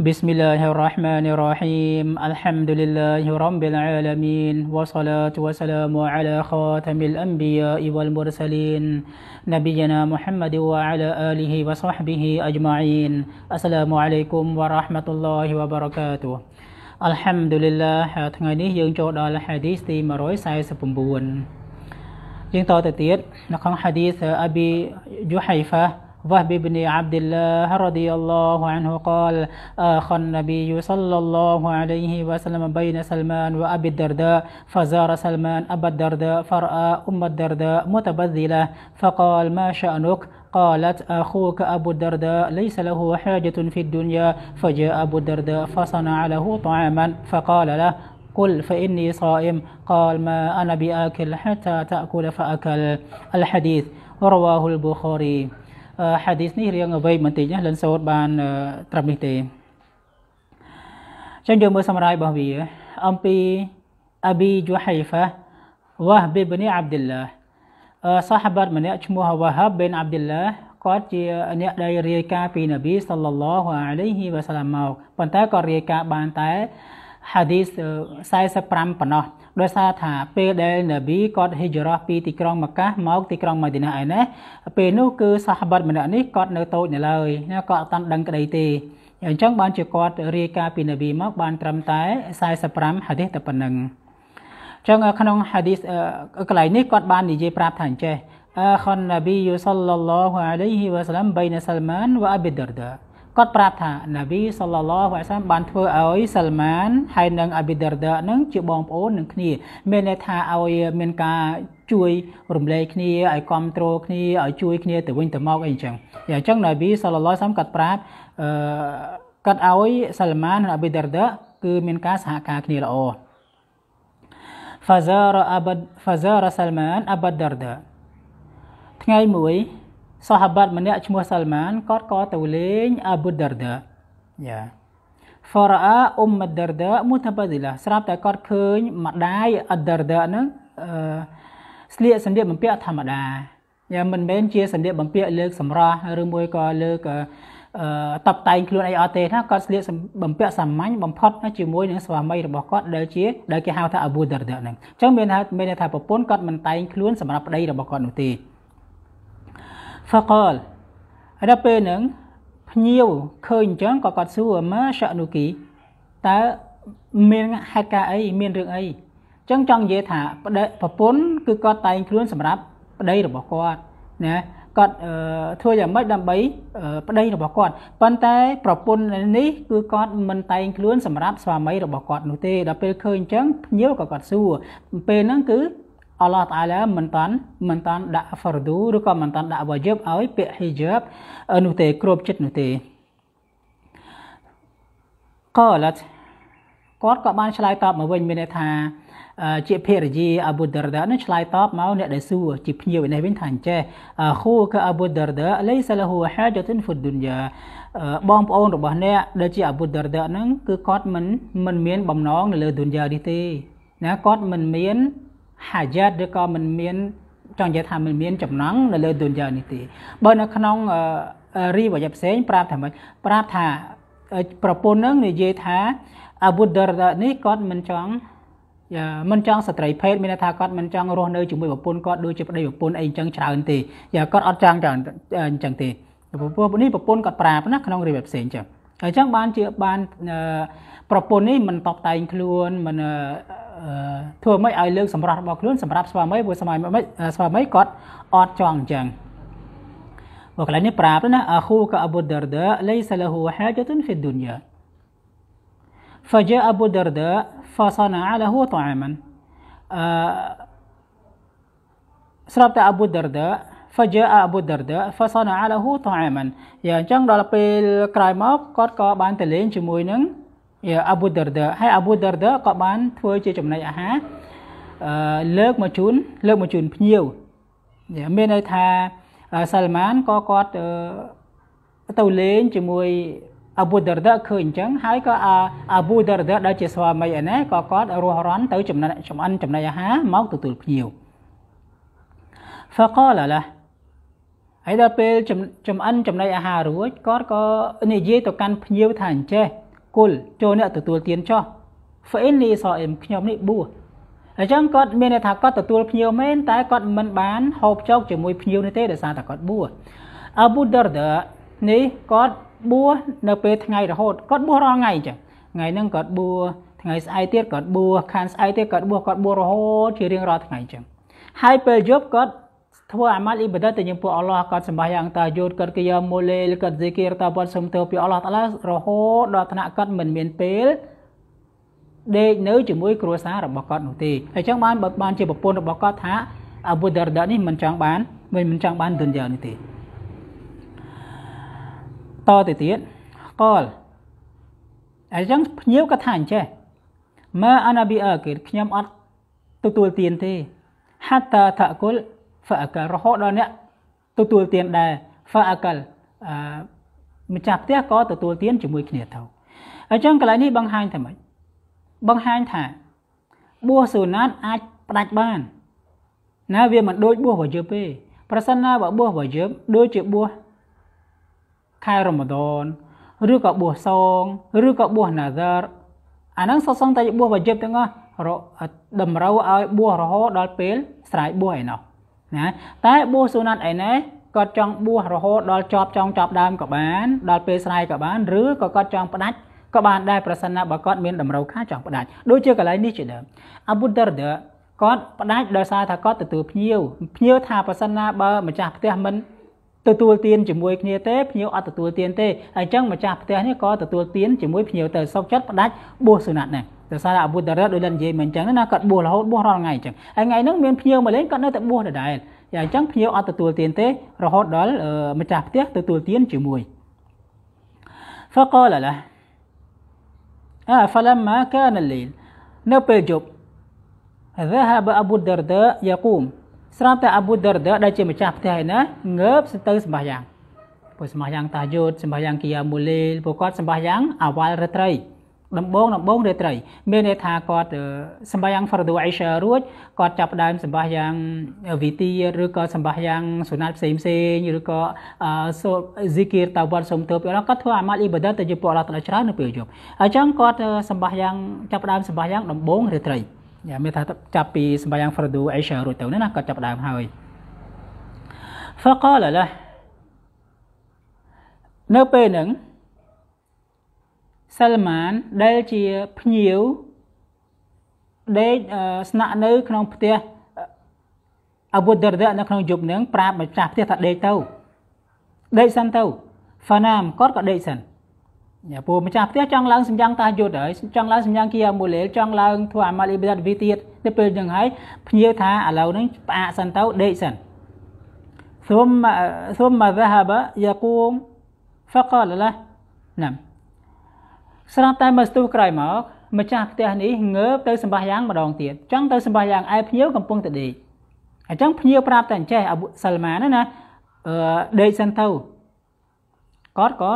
بسم الله الرحمن الرحيم الحمد لله رب العالمين وصلاة وسلام على خاتم الأنبياء والمرسلين نبينا محمد وعلى آله وصحبه أجمعين السلام عليكم ورحمة الله وبركاته الحمد لله حديث حديث أبي جحيفة وهب بن عبد الله رضي الله عنه قال آخى النبي صلى الله عليه وسلم بين سلمان وأبي الدرداء فزار سلمان أبا الدرداء فرأى أم الدرداء متبذلة فقال ما شأنك قالت أخوك أبو الدرداء ليس له حاجة في الدنيا فجاء أبو الدرداء فصنع له طعاما فقال له قل فإني صائم قال ما أنا بآكل حتى تأكل فأكل الحديث رواه البخاري ហាឌីសនេះរៀងវែងបន្តិចណាលិនសូត្របានត្រឹមនេះទេចឹងយើងមើលសម្រាយរបស់វា អំពីអប៊ីជូហៃហ្វាវ៉ាហប៊ីបនីអាប់ឌីលឡាសាហាបាតម្នាក់ឈ្មោះវ៉ាហបប៊ីនអាប់ឌីលឡាគាត់ជាអ្នកដែលរាយការណ៍ពីនប៊ីសល្លឡោះអាឡៃហ៊ីវ៉ាសាឡាមមកប៉ុន្តែក៏រាយការណ៍បានតែហាឌីស45ប៉ុណ្ណោះដោយសារថាពេលដែលនប៊ីគាត់ហិជរ៉ះពីទីក្រុងម៉ាកាមកទីក្រុងម៉ាឌីណាឯណេះពេលនោះគឺសាហាបតម្នាក់នេះគាត់នៅតូចនៅឡើយគាត់អត់តាន់ដឹងក្តីទេអញ្ចឹងបានជាគាត់រាយការណ៍ពីនប៊ីមកបានត្រឹមតែ45ហាឌីសតែប៉ុណ្ណឹងអញ្ចឹងក្នុងហាឌីសកន្លែងនេះគាត់បាននិយាយប្រាប់ថាអញ្ចេះអាខននប៊ីយូសល្លឡោះអាឡៃហ៊ីវ៉ាសឡាំបៃនសាល់ម៉ានវ៉ាអប៊ីដរដាគាត់ប្រាប់ថាណាប៊ីសល្លឡោះអាសាមបានធ្វើឲ្យសាល់ម៉ានហើយនិងអាប៊ីដរដានឹងជាបងប្អូននឹងគ្នាមានន័យថាឲ្យមានការជួយរំលែកគ្នាឲ្យគ្រប់គ្រងគ្នាឲ្យជួយគ្នាទៅវិញទៅមកអីអញ្ចឹងអញ្ចឹងណាប៊ីសល្លឡោះសាមគាត់ប្រាប់អឺគាត់ឲ្យសាល់ម៉ានអាប៊ីដរដាគឺមានការសហការគ្នាល្អ فزار أبد فزار سلمان أبد دردا ថ្ងៃមួយសាហាបាតម្នាក់ឈ្មោះសាល់ម៉ានគាត់ក៏ទៅលេងអាប៊ូដារដាយ៉ាហ្វរអាអ៊ុមដារដាមូតាបាឌីឡាស្រាប់តែគាត់ឃើញម្ដាយអដារដាហ្នឹងអឺស្លៀកសម្លៀកបំពាក់ធម្មតាយ៉ាមិនមែនជាសម្លៀកបំពាក់លើកសម្រស់ឬមួយក៏លើកតបតែងខ្លួនអីអត់ទេណាគាត់ស្លៀកបំពាក់សាមញ្ញបំផុតជាមួយនឹងស្វាមីរបស់គាត់ដែលជាដែលគេហៅថាអាប៊ូដារដាហ្នឹងអញ្ចឹងមានថាមានថាប្រពន្ធគាត់មិនតែងខ្លួនសម្រាប់ប្តីរបស់គាត់នោះទេហ្វកលហើយដល់ពេលហ្នឹងភ្ញៀវឃើញអញ្ចឹងក៏គាត់សួរម៉ាសានុគីតើមានហេតុការអីមានរឿងអីអញ្ចឹងចង់និយាយថាប្រពន្ធគឺគាត់តែងខ្លួន សម្រាប់ប្តីរបស់គាត់ណាគាត់ធ្វើយ៉ាងម៉េចដើម្បី ប្តីរបស់គាត់ប៉ុន្តែប្រពន្ធនេះគឺគាត់មិនតែងខ្លួន សម្រាប់ស្វាមីរបស់គាត់នោះទេដល់ពេលឃើញអញ្ចឹងភ្ញៀវក៏គាត់សួរពេលហ្នឹងគឺអល់ឡោះតាឡាមិនតាន់មិនតាន់ដាក់ fardu ឬក៏មិនតាន់ដាក់ wajib ឲ្យពាក្យ hijab នោះទេគ្រប់ចិត្តនោះទេ qalat គាត់ក៏បានឆ្លើយតបមកវិញមានន័យថា ជាភារយាអាប៊ូដរដានឹងឆ្លើយតបមកអ្នកដែលសួរជាភ្ញៀវឯនេះវិញថាអញ្ចេះខូកអាប៊ូដរដាលៃសាលហ៊ូហាជតុនហ្វុឌឌុនយ៉ាបងប្អូនរបស់អ្នកដែលជាអាប៊ូដរដានឹងគឺគាត់មិនមិនមានបំណងនៅលើឌុនយ៉ានេះទេណាគាត់មិនមានហាយ៉ាតឬក៏មិនមានចង់និយាយថាមិនមានចំណងនៅលើឌុនយ៉ានេះទេបើនៅក្នុងរីវយ៉ាផ្សេងប្រាប់ថាម៉េចប្រាប់ថាប្រពន្ធនឹងនិយាយថាអាវុដរនេះគាត់មិនចង់មិនចង់ស្ត្រីភេទមានន័យថាគាត់មិនចង់រស់នៅជាមួយប្រពន្ធគាត់ដូចជាប្តីប្រពន្ធអីអញ្ចឹងច្រើនទេយ៉ាគាត់អត់ចង់ច្រើនអញ្ចឹងទេប្រពន្ធនេះប្រពន្ធគាត់ប្រាប់ណាក្នុងរីវផ្សេងចឹងអញ្ចឹងបានជាបានប្រពន្ធនេះមិនតបតែងខ្លួនមិនធ្វើម៉េចឲ្យលើកសម្រស់របស់ខ្លួនសម្រាប់ស្វាមីព្រោះស្វាមីស្វាមីគាត់អត់ចង់អញ្ចឹងមកកន្លែងនេះប្រាប់ណាអខូកអប៊ូដរដាលៃសលហ៊ូហាជតុនហ្វីឌុនយ៉ា فجاء أبو الدرداء فصنع له طعاما ស្រាប់តែអប៊ូដរដា فجاء أبو الدرداء فصنع له طعاما យ៉ាងអញ្ចឹងដល់ពេលក្រោយមកគាត់ក៏បានទៅលេងជាមួយនឹងអ៊ាប៊ូដរដាហើយអ៊ាប៊ូដរដាក៏បានធ្វើជាចំណីអាហារអឺលើកមកជូនលើកមកជូនភ្ញៀវមានន័យថាសាល់ម៉ានក៏គាត់ទៅលេងជាមួយអ៊ាប៊ូដរដាឃើញអញ្ចឹងហើយក៏អ៊ាប៊ូដរដាដែលជាស្វាមីឯណេះក៏គាត់រស់រន់ទៅ ចំណិតចំអិនចំណីអាហារមកទទួលភ្ញៀវ فقال له ហើយដល់ពេលចំអិនចំណីអាហាររួចគាត់ក៏និយាយទៅកាន់ភ្ញៀវថាអញ្ចេះគុលចូលអ្នកទទួលទានចោះហ្វេនីសអឹមខ្ញុំនេះបួសអញ្ចឹងគាត់មានន័យថាគាត់ទទួលភ្ញៀវមែនតែគាត់មិនបានហូបចុកជាមួយភ្ញៀវនេះទេដោយសារតែគាត់បួសអាប៊ូដរដានេះគាត់បួសនៅពេលថ្ងៃរហូតគាត់បួសរាល់ថ្ងៃអញ្ចឹងថ្ងៃហ្នឹងគាត់បួសថ្ងៃស្អែកទៀតគាត់បួសខានស្អែកទៀតគាត់បួសគាត់បួសរហូតជារៀងរាល់ថ្ងៃអញ្ចឹងហើយពេលយប់គាត់ធ្វើអាម៉ាល់អ៊ីបាដាតទៅយើងពួកអល់ឡោះគាត់សម្បាយ៉ាងតាយោតគាត់គៀមូលេលគាត់ហ្សេគីរតាបាត់សុំទៅពីអល់ឡោះតាឡារហូតដល់ថ្នាក់គាត់មិនមានពេលដេកនៅជាមួយគ្រួសាររបស់គាត់នោះទេហើយចឹងបានបើបានជាប្រពន្ធរបស់គាត់ថាអាប៊ូដារដានេះមិនចង់បានមិនមិនចង់បានទុនយ៉ាងនេះទេតទៅទៀតកលអញ្ចឹងភ្ញៀវក៏ថាអញ្ចេះម៉ាអានាប៊ីអាគិតខ្ញុំអត់ទទួលទានទេហាតាថាគុលហ្វាអាកលរហូតដល់អ្នកទទួលទានដែរហ្វាអាកលអឺម្ចាស់ផ្ទះក៏ទទួលទានជាមួយគ្នាទៅអញ្ចឹងកន្លែងនេះបង្ហាញថាម៉េចបង្ហាញថាបួសសូណាតអាចផ្ដាច់បាន ណាវាមិនដូចបួសរបស់យើងទេប្រសិនណាបើបួសរបស់យើងដូចជាបួសខែរ៉ម៉ាដនឬក៏បួសសង ឬក៏បួសណាហ្សារអាហ្នឹងសុទ្ធសឹងតែបួសរបស់យើងទាំងអស់តម្រូវឲ្យបួសរហូតដល់ពេល ស្រ័យបួសឯណោះណាតែបួសសុណាត់អីណេះគាត់ចង់បួសរហូតដល់ចប់ចង់ចប់ដើមក៏បាន ដល់ពេលស្រ័យក៏បានឬក៏គាត់ចង់ផ្ដាច់ក៏បានដែរប្រសិនណាបើគាត់មានតម្រូវការចង់ផ្ដាច់ដូចជាកន្លែងនេះជាដើមអប៊ុដរដគាត់ផ្ដាច់ដោយសារថាគាត់ទទួលភ្ញៀវភ្ញៀវថាប្រសិនណាបើម្ចាស់ផ្ទះមិនទទួលទានជាមួយគ្នាទេភ្ញៀវអត់ទទួលទានទេអញ្ចឹងម្ចាស់ផ្ទះនេះក៏ទទួលទានជាមួយភ្ញៀវទៅសុកចិត្តផ្ដាច់បួសសុណាត់ដែរដោយសារតែអាវុធរ៉ាដូចលិននិយាយមិនអញ្ចឹងណាគាត់បួសរហូតបួសរាល់ថ្ងៃអញ្ចឹងហើយថ្ងៃហ្នឹងមានភ្ញៀវមកលេងគាត់នៅតែបួសដដែលយ៉ាងអញ្ចឹងភ្ញៀវអត់ទទួលទានទេ រហូតដល់ម្ចាស់ផ្ទះទទួលទានជាមួយ فقال له អ่า فلما كان الليل នៅពេលយប់ ذهب أبو الدرداء يقوم ស្រាប់តែអាប៊ូដរដាដែលជាម្ចាស់ផ្ទះឯណាងើបទៅសម្បះយ៉ាងពួកសម្បះយ៉ាងតាយុតសម្បះយ៉ាងគីយ៉ាមូលេលពួកគាត់សម្បះយ៉ាងអាវ៉ាល់រត្រីដំបងដំបងរាត្រី មានន័យថាគាត់សម្បាយ៉ាងហ្វរដូអេសារួចគាត់ចាប់ផ្ដើមសម្បាយ៉ាងវីទីឬក៏សម្បាយ៉ាងសុណាត់ផ្សេងផ្សេងឬក៏សូហ្ស៊ីគីរតាវ៉ាត់សុំទើបគាត់ធ្វើអាម៉ាត់អ៊ីបាដាទៅជាពួកអល់ឡោះទៅច្រើននៅពេលយប់អញ្ចឹងគាត់សម្បាយ៉ាងចាប់ផ្ដើមសម្បាយ៉ាងដំបងរាត្រីយ៉ាមានថាចាប់ពីសម្បាយ៉ាងហ្វរដូអេសារួចទៅណាគាត់ចាប់ផ្ដើមហើយ فقال له នៅពេលហ្នឹងសិលម៉ានដែលជាភ្ញៀវដេកស្នាក់នៅក្នុងផ្ទះអបូដរដនៅក្នុង យប់នឹងប្រាប់ម្ចាស់ផ្ទះថាដេកទៅដេកសិនទៅ ហ្វាណាមគាត់ក៏ដេកសិនញ៉ាពូម្ចាស់ផ្ទះចង់ឡើងសម្យ៉ាងតាយុទ្ធហើយចង់ឡើងសម្យ៉ាងគីអាមូលេលចង់ឡើងធ្វើអាម៉ាល់អ៊ីបដាតវីទៀតទៅពេលយ៉ាងហើយភ្ញៀវថាឥឡូវនេះផ្អាកសិនទៅដេកសិន ثم ثم ذهب يقوم فقال له نعم ស្រាប់តែមកស្ទុះក្រោយមកម្ចាស់ផ្ទះនេះងើបទៅសម្បះយ៉ាងម្ដងទៀតចង់ទៅសម្បះយ៉ាងឯភ្ញៀវកំពុងតែដេកអញ្ចឹងភ្ញៀវប្រាប់តែអញ្ចេះអប៊ូសាលម៉ានណាអឺដេកសិនទៅគាត់ក៏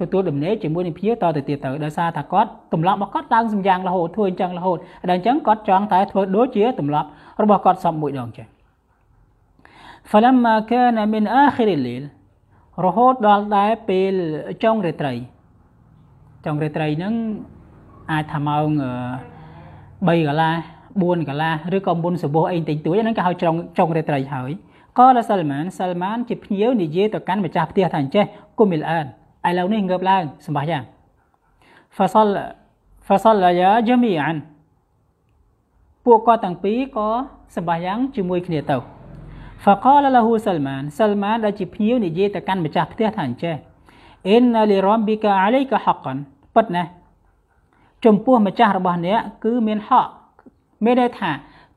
ទទួលដំណេកជាមួយនឹងភ្ញៀវតទៅទៀតទៅដោយសារថាគាត់ទម្លាប់របស់គាត់ឡើងសម្យ៉ាងរហូតធ្វើអញ្ចឹងរហូតដល់អញ្ចឹងគាត់ចង់តែធ្វើដូចជាទម្លាប់របស់គាត់សពមួយដងចេះ فلما كان من آخر الليل រហូតដល់ដែរពេលចុងរាត្រីចុងរាត្រីហ្នឹងអាចថាម៉ោង3កន្លះ4កន្លះឬក៏មុនសម្បោះអីតិចតួចហ្នឹងគេហៅចុងចុងរាត្រីហើយក៏ឡាសាល់ម៉ានសាល់ម៉ាន ជាភ្ញៀវនិយាយទៅកាន់ម្ចាស់ផ្ទះថាអញ្ចេះគុំមីលអានឥឡូវនេះងើបឡើងសម្បះយ៉ាង فصل فصل يا جميعا ពួកគាត់ទាំងពីរក៏សម្បះយ៉ាងជាមួយគ្នាទៅ فقال له سلمان سلمان ដែលជាភ្ញៀវនិយាយទៅកាន់ម្ចាស់ផ្ទះថាអញ្ចេះអ៊ីនណាលីរ៉មប៊ីកាអាឡៃកាហកនពិតណាស់ចំពោះម្ចាស់របស់អ្នកគឺមានហកមានន័យថា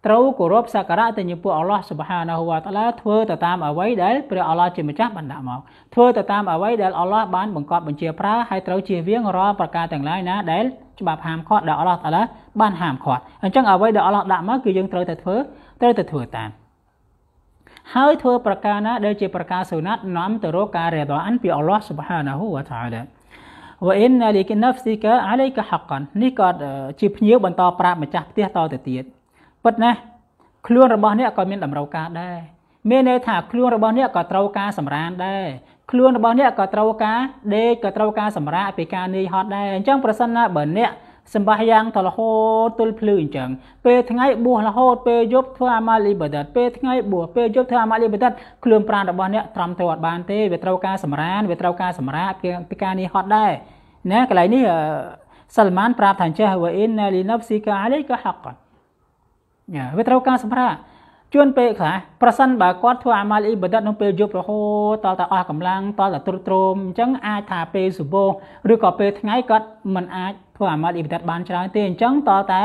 ត្រូវគោរពសក្ការៈទៅចំពោះអល់ឡោះសុបហានាហូវតាឡាធ្វើទៅតាមអ្វីដែលព្រះអល់ឡោះជាម្ចាស់បានដាក់មកធ្វើទៅតាមអ្វីដែលអល់ឡោះបានបង្កប់បញ្ជាប្រើហើយត្រូវជៀសវាងរាល់ប្រការទាំងឡាយណាដែលច្បាប់ហាមឃាត់ដែលអល់ឡោះតាឡាបានហាមឃាត់អញ្ចឹងអ្វីដែលអល់ឡោះដាក់មកគឺយើងត្រូវតែធ្វើត្រូវតែធ្វើតាមហើយធ្វើប្រការណាដែលជាប្រការសុណាត់នាំទៅរកការរិឌ័អានពីអល់ឡោះ سبحانه វតាអាឡា وإن لك نفسك عليك حقا នេះក៏ជាភ្ញៀវបន្តប្រាប់ម្ចាស់ផ្ទះតទៅទៀតពិតណាស់ខ្លួនរបស់អ្នកក៏មានតម្រូវការដែរមានន័យថាខ្លួនរបស់អ្នកក៏ត្រូវការសម្រានដែរខ្លួនរបស់អ្នកក៏ត្រូវការដេកក៏ត្រូវការសម្រាកពីការនឿយហត់ដែរអញ្ចឹងប្រសិនណាបើអ្នកសម្បះយ៉ាងតរហូតទល់ភ្លឺអញ្ចឹងពេលថ្ងៃបួសរហូតពេលយប់ធ្វើអាម៉ាលីបដិតពេលថ្ងៃបួសពេលយប់ធ្វើអាម៉ាលីបដិតខ្លួនប្រាណរបស់អ្នកត្រំត្រូវអត់បានទេវាត្រូវការសម្រានវាត្រូវការសម្រាពីការនេះហត់ដែរណាកន្លែងនេះសាល់ម៉ានប្រាប់ថាអញ្ចេះវ៉អ៊ីនណាលីណាហ្វស៊ីកាអាឡៃកាហកញ៉ាវាត្រូវការសម្រាជួនពេលខ្លះប្រសិនបើគាត់ធ្វើអាម៉ាលអ៊ីបដិតនៅពេលយប់រហូតតតែអស់កម្លាំងតតែទ្រុឌទ្រោមអញ្ចឹងអាចថាពេលសុបោឬក៏ពេលថ្ងៃគាត់មិនអាចធ្វើអាម៉ាត់អ៊ីបដាតបានច្រើនទេអញ្ចឹងតតែ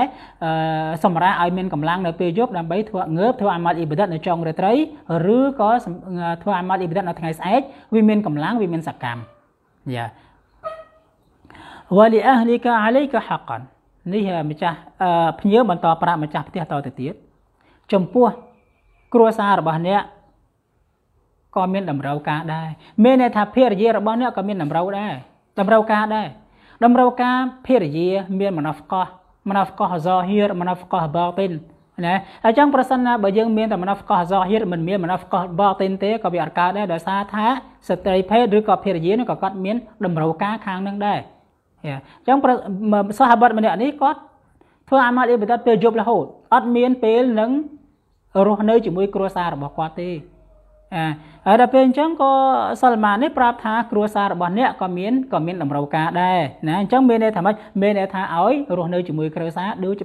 សម្រាប់ឲ្យមានកម្លាំងនៅពេលយប់ដើម្បីធ្វើងើបធ្វើអាម៉ាត់អ៊ីបដាតនៅចុងរាត្រីឬក៏ធ្វើអាម៉ាត់អ៊ីបដាតនៅថ្ងៃស្អែកវាមានកម្លាំងវាមានសកម្មយ៉ាវ៉ាលីអះលីកាអាឡៃកាហាកាននេះម្ចាស់ភ្ញៀវបន្តប្រាប់ម្ចាស់ផ្ទះតទៅទៀតចំពោះគ្រួសាររបស់អ្នកក៏មានតម្រូវការដែរមានន័យថាភារយារបស់អ្នកក៏មានតម្រូវដែរតម្រូវការដែរតម្រូវការភារយា មានមនោសកោមនោសកោហ្សហៀរមនោសកោបាតិនណាអញ្ចឹងប្រសិនណាបើយើងមានតែមនោសកោហ្សហៀរមិនមានមនោសកោបាតិនទេក៏វាអត់កើតដែរដោយសារថាស្ត្រីភេទឬក៏ភារយានឹងក៏គាត់មាន តម្រូវការខាងនឹងដែរអញ្ចឹងសាហាបតម្នាក់នេះគាត់ធ្វើអាម៉ាល់អ៊ីបដាតពេលយប់រហូតអត់មានពេលនឹងរស់នៅជាមួយគ្រួសាររបស់គាត់ទេអាហើយដល់ពេលអញ្ចឹងក៏សុលម៉ានេះប្រាប់ថា គ្រួសាររបស់អ្នកក៏មានក៏មានតម្រូវការដែរណាអញ្ចឹងមានន័យថាម៉េចមានន័យថាឲ្យ រស់នៅជាមួយគ្រួសារដូច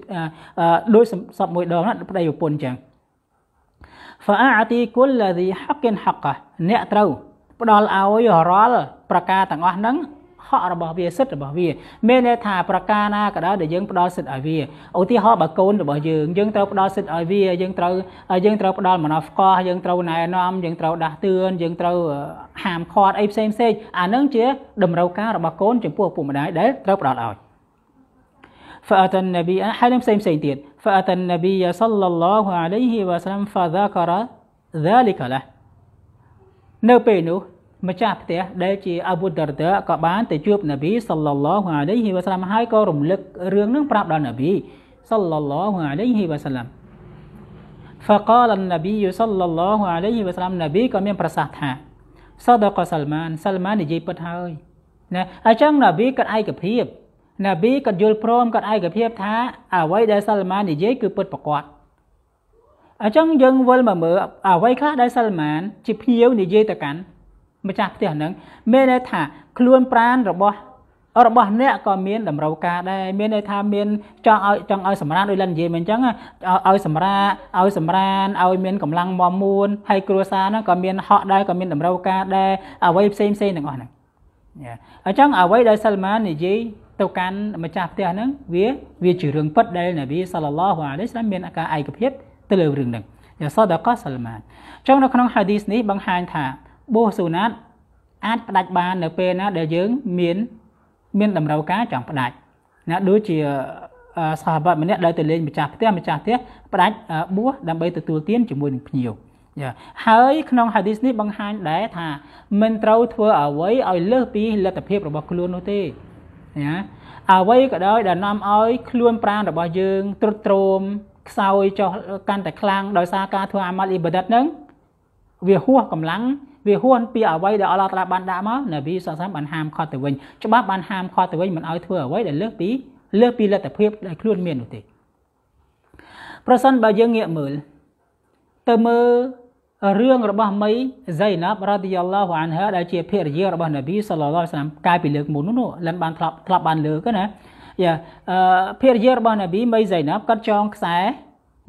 ដូចសពមួយដងណាប្តីប្រពន្ធអញ្ចឹង فاعطي كل ذي حق حقه អ្នកត្រូវផ្ដល់ឲ្យរាល់ប្រការទាំងអស់ហ្នឹងហក់របស់វាសិទ្ធិរបស់វា មានន័យថាប្រការណាក៏ដោយដែលយើងផ្ដល់សិទ្ធិឲ្យវាឧទាហរណ៍បើកូនរបស់យើងយើងត្រូវផ្ដល់សិទ្ធិឲ្យវាយើងត្រូវយើងត្រូវផ្ដល់មនោសកោះយើងត្រូវណែនាំយើងត្រូវដាស់តឿនយើងត្រូវហាមឃាត់អីផ្សេងផ្សេងអានឹងជាតម្រូវការរបស់កូន ចំពោះឪពុកម្ដាយដែលត្រូវផ្ដល់ឲ្យ فأتى النبي ហើយនឹងផ្សេងផ្សេងទៀត فأتى النبي صلى الله عليه وسلم فذكر ذلك له នៅពេលនោះម្ចាស់ផ្ទះដែលជាអាប៊ូដរដាក៏បានទៅជួបនប៊ីសល្លឡោះអាឡៃហ៊ីវ៉ាសាឡាមហើយក៏រំលឹករឿងនឹងប្រាប់ដល់នប៊ីសល្លឡោះអាឡៃហ៊ីវ៉ាសាឡាម فقال النبي صلى الله عليه وسلم នប៊ីក៏មានប្រសាសន៍ថា សដកសាល់ម៉ានសាល់ម៉ាននិយាយពិតហើយណាអញ្ចឹងនប៊ីក៏ឯកភាពនប៊ីក៏យល់ព្រមក៏ឯកភាពថាអ្វីដែលសាល់ម៉ាននិយាយគឺពិតប្រាកដអញ្ចឹងយើងវិលមកមើលអ្វីខ្លះដែលសាល់ម៉ានជាភៀវនិយាយទៅកាន់ម្ចាស់ផ្ទះហ្នឹងមានន័យថាខ្លួនប្រានរបស់ របស់អ្នកក៏មាន តម្រូវការដែរមានន័យថាមានចង់ឲ្យចង់ឲ្យសម្រានដោយលិននិយាយមិនអញ្ចឹងឲ្យសម្រាឲ្យសម្រានឲ្យមានកម្លាំងមមួនហើយគ្រួសារហ្នឹងក៏មានហក់ដែរក៏មានតម្រូវការដែរអ្វីផ្សេងផ្សេងទាំងអស់ហ្នឹងអញ្ចឹងអ្វីដែលសាល់ម៉ាននិយាយទៅកាន់ម្ចាស់ផ្ទះហ្នឹងវាវាជារឿងពិតដែលនប៊ីសាឡឡោះអាឡៃសាឡាមមានការឯកភាពទៅលើរឿងហ្នឹងសតកសាល់ម៉ានអញ្ចឹងនៅក្នុងហាឌីសនេះបង្ហាញថាបូស៊ូណាតអាចផ្ដាច់បាននៅពេលណា ដែលយើងមាន មានតម្រូវការចង់ផ្ដាច់ណាដូចជាសហបតម្នាក់ដែលទៅលេងម្ចាស់ផ្ទះម្ចាស់ផ្ទះផ្ដាច់បួសដើម្បីទទួលទានជាមួយនឹងភ្ញៀវយ៉ាហើយក្នុងហាឌីសនេះបង្ហាញដែរថា មិនត្រូវធ្វើអ្វីឲ្យលើសពីលទ្ធភាពរបស់ខ្លួននោះទេណាអ្វីក៏ដោយដែលនាំឲ្យខ្លួនប្រាណរបស់យើង ទ្រុឌទ្រោមខ្សោយចុះកាន់តែខ្លាំងដោយសារការធ្វើអាម៉ាល់អ៊ីបាដិតហ្នឹងវាហួសកម្លាំងវាហួនពីអ្វីដែលអល់ឡោះតាឡាបានដាក់មកនប៊ីសាសាមបានហាមខត់ទៅវិញច្បាប់បានហាមខត់ទៅវិញមិនឲ្យធ្វើអ្វីដែលលើសពីលើសពីលទ្ធភាពដែលខ្លួនមាននោះទេប្រសិនបើយើងងាកមើលទៅមើលរឿងរបស់មីហ្សៃណាប់រ៉ាឌីយ៉ាឡោះអានហាដែលជាភរិយារបស់នប៊ីសាឡឡោះស្លាមកាលពីលើកមុននោះលិនបានធ្លាប់ធ្លាប់បានលើកណាយ៉ាភរិយារបស់នប៊ីមីហ្សៃណាប់គាត់ចងខ្សែ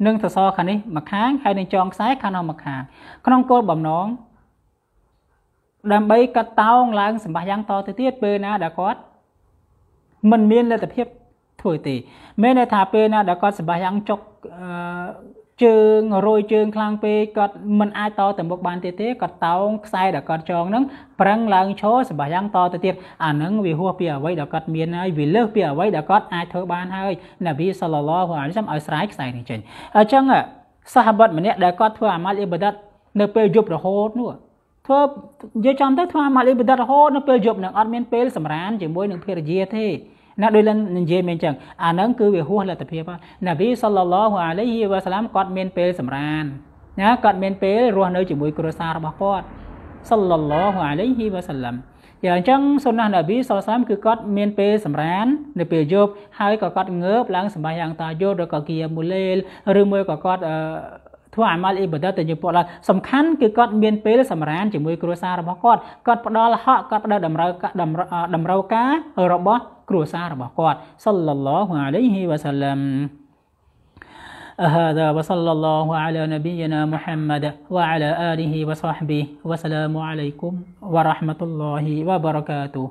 នឹងសសរខាងនេះម្ខាងហើយនឹងចងខ្សែខាងនោះម្ខាងក្នុងគោលបំណងដើម្បីកាត់តោងឡើងសម្បះយ៉ាងតទៅទៀតពេលណាដែលគាត់មិនមានលទ្ធភាពធ្វើទេមានន័យថាពេលណាដែលគាត់សម្បះយ៉ាងចុកជើងរយជើងខ្លាំងពេកគាត់មិនអាចតទៅមុខបានទៀតទេគាត់តោងខ្សែដែលគាត់ចងហ្នឹងប្រឹងឡើងឈរសម្បះយ៉ាងតទៅទៀតអាហ្នឹងវាហួសពីអ្វីដែលគាត់មានហើយវាលើសពីអ្វីដែលគាត់អាចធ្វើបានហើយនប៊ីសល្លឡោះអាឡៃសាំឲ្យស្រាយខ្សែនេះចេញអញ្ចឹងសាហាបតម្នាក់ដែលគាត់ធ្វើអាម៉ាល់អ៊ីបាដាតនៅពេលយប់រហូតនោះធ្វើនិយាយចំទៅធ្វើអាម៉ាលីបដិទ្ធរហូតនៅពេលយប់នឹងអត់មានពេលសម្រាន ជាមួយនឹងភរិយាទេណាដោយឡើងនិយាយមែនចឹងអាហ្នឹងគឺវាហួសលទ្ធភាពណាប៊ីសល្លឡោះអាឡៃហ៊ីវ៉ាសាឡាមគាត់មានពេលសម្រានណាគាត់មានពេលរស់នៅជាមួយគ្រួសាររបស់គាត់សល្លឡោះអាឡៃហ៊ីវ៉ាសាឡាមយ៉ាងអញ្ចឹងសុណាណាប៊ីសល្ឡាមគឺគាត់មានពេលសម្រាន នៅពេលយប់ហើយក៏គាត់ងើបឡើងសម្បាយ៉ាងតាយុទ្ធឬក៏គៀមូលេលឬមួយក៏គាត់អឺធ្វើអាម៉ាល់អ៊ីបាដាទៅយើងពួកឡើយសំខាន់គឺគាត់មានពេលសម្រានជាមួយគ្រួសាររបស់គាត់គាត់ផ្ដល់ហកគាត់ផ្ដល់តម្រូវតម្រូវការរបស់គ្រួសាររបស់គាត់សល្លឡោះអាឡៃហ៊ីវ៉ាសាឡាំ هذا وصلى الله على نبينا محمد وعلى آله وصحبه وسلام عليكم ورحمة الله وبركاته